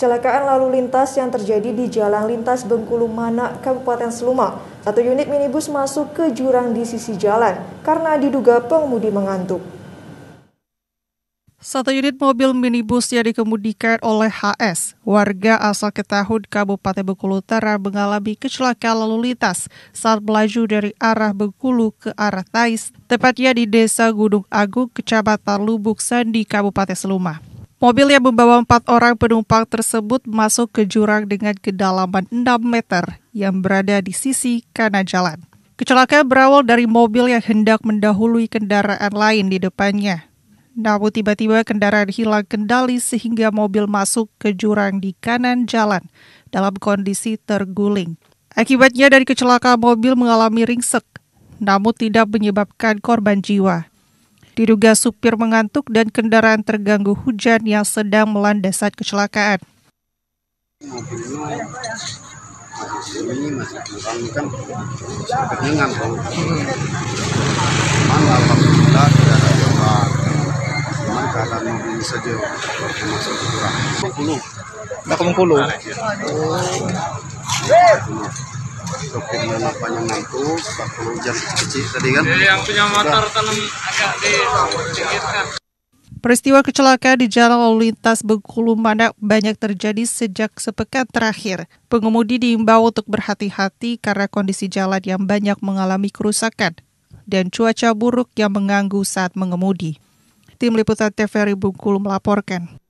Kecelakaan lalu lintas yang terjadi di Jalan Lintas Bengkulu Mana, Kabupaten Seluma. Satu unit minibus masuk ke jurang di sisi jalan karena diduga pengemudi mengantuk. Satu unit mobil minibus yang dikemudikan oleh HS, warga asal Ketahun, Kabupaten Bengkulu Utara mengalami kecelakaan lalu lintas saat melaju dari arah Bengkulu ke arah Tais, tepatnya di Desa Gunung Agung, Kecamatan Lubuk Sandi, Kabupaten Seluma. Mobil yang membawa empat orang penumpang tersebut masuk ke jurang dengan kedalaman 6 meter yang berada di sisi kanan jalan. Kecelakaan berawal dari mobil yang hendak mendahului kendaraan lain di depannya. Namun tiba-tiba kendaraan hilang kendali sehingga mobil masuk ke jurang di kanan jalan dalam kondisi terguling. Akibatnya dari kecelakaan mobil mengalami ringsek, namun tidak menyebabkan korban jiwa. Diduga supir mengantuk dan kendaraan terganggu hujan yang sedang melanda saat kecelakaan. Ini masih kan tidak ada yang nampaknya ngantuk pak hujan kecil tadi kan yang punya motor tanam agak di kan Peristiwa kecelakaan di jalan lalu lintas Bengkulu Manak banyak terjadi sejak sepekan terakhir. Pengemudi diimbau untuk berhati-hati karena kondisi jalan yang banyak mengalami kerusakan dan cuaca buruk yang mengganggu saat mengemudi. Tim Liputan TVRI Bengkulu melaporkan.